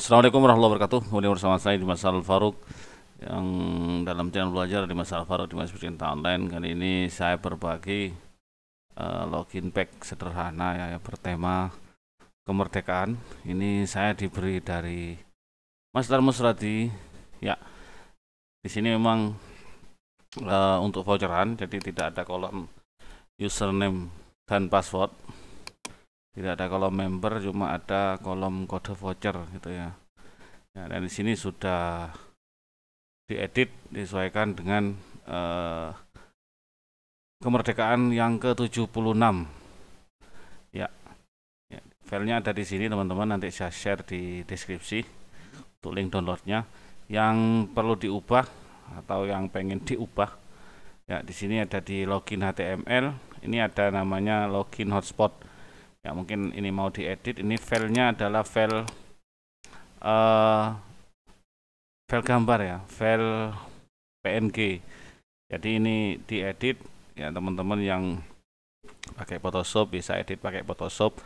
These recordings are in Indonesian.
Assalamualaikum warahmatullahi wabarakatuh. Kembali bersama saya di Mas Faruk yang dalam channel belajar di Mas Faruk di Mas Pecinta Online. Kali ini saya berbagi uh, login pack sederhana ya, bertema kemerdekaan. Ini saya diberi dari Mas Darmus Radi. Ya, di sini memang uh, untuk voucheran, jadi tidak ada kolom username dan password tidak ada kolom member cuma ada kolom kode voucher gitu ya nah, dan di sini sudah diedit disesuaikan dengan eh, kemerdekaan yang ke-76 ya, ya filenya ada di sini teman-teman nanti saya share di deskripsi untuk link downloadnya yang perlu diubah atau yang pengen diubah ya di sini ada di login HTML ini ada namanya login hotspot ya mungkin ini mau diedit ini filenya adalah file uh, file gambar ya file PNG jadi ini diedit ya teman-teman yang pakai Photoshop bisa edit pakai Photoshop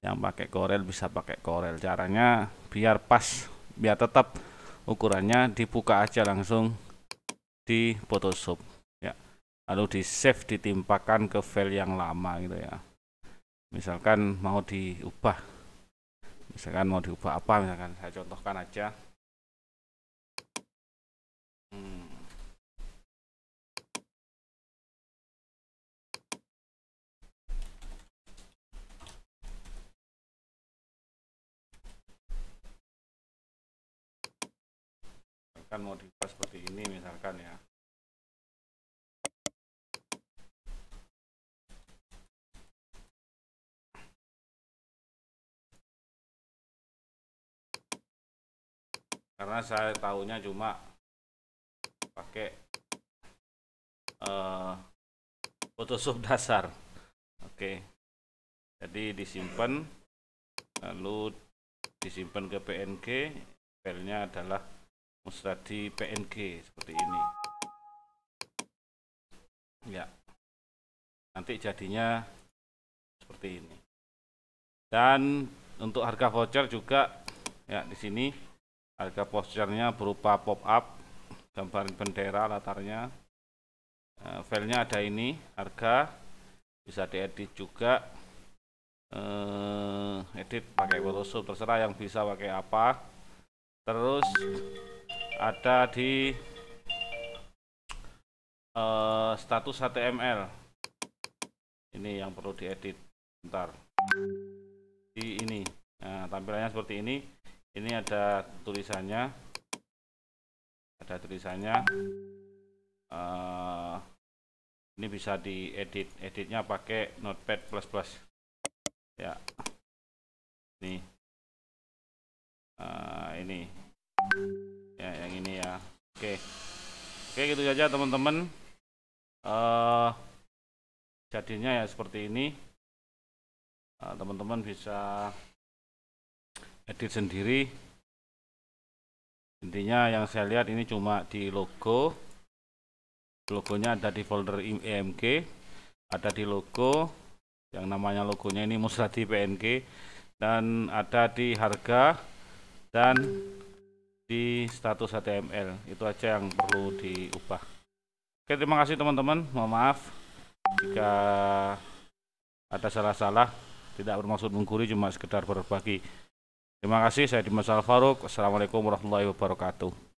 yang pakai Corel bisa pakai Corel caranya biar pas biar tetap ukurannya dibuka aja langsung di Photoshop ya lalu di save ditimpakan ke file yang lama gitu ya misalkan mau diubah misalkan mau diubah apa misalkan saya contohkan aja hmm. misalkan mau diubah seperti ini misalkan ya karena saya tahunya cuma pakai uh, eh, Photoshop dasar oke okay. jadi disimpan lalu disimpan ke PNG filenya adalah mustadi PNG seperti ini ya nanti jadinya seperti ini dan untuk harga voucher juga ya di sini harga posternya berupa pop up gambar bendera latarnya uh, filenya ada ini harga bisa diedit juga uh, edit pakai Photoshop terserah yang bisa pakai apa terus ada di uh, status HTML ini yang perlu diedit bentar di ini nah, tampilannya seperti ini ini ada tulisannya ada tulisannya uh, ini bisa diedit editnya pakai notepad plus plus ya ini uh, ini ya yang ini ya oke oke gitu aja teman-teman uh, jadinya ya seperti ini teman-teman uh, teman -teman bisa edit sendiri intinya yang saya lihat ini cuma di logo logonya ada di folder IMG ada di logo yang namanya logonya ini Musradi PNG dan ada di harga dan di status HTML itu aja yang perlu diubah oke terima kasih teman-teman mohon maaf jika ada salah-salah tidak bermaksud mengkuri cuma sekedar berbagi Terima kasih, saya Dimas Alfaruk. Assalamualaikum warahmatullahi wabarakatuh.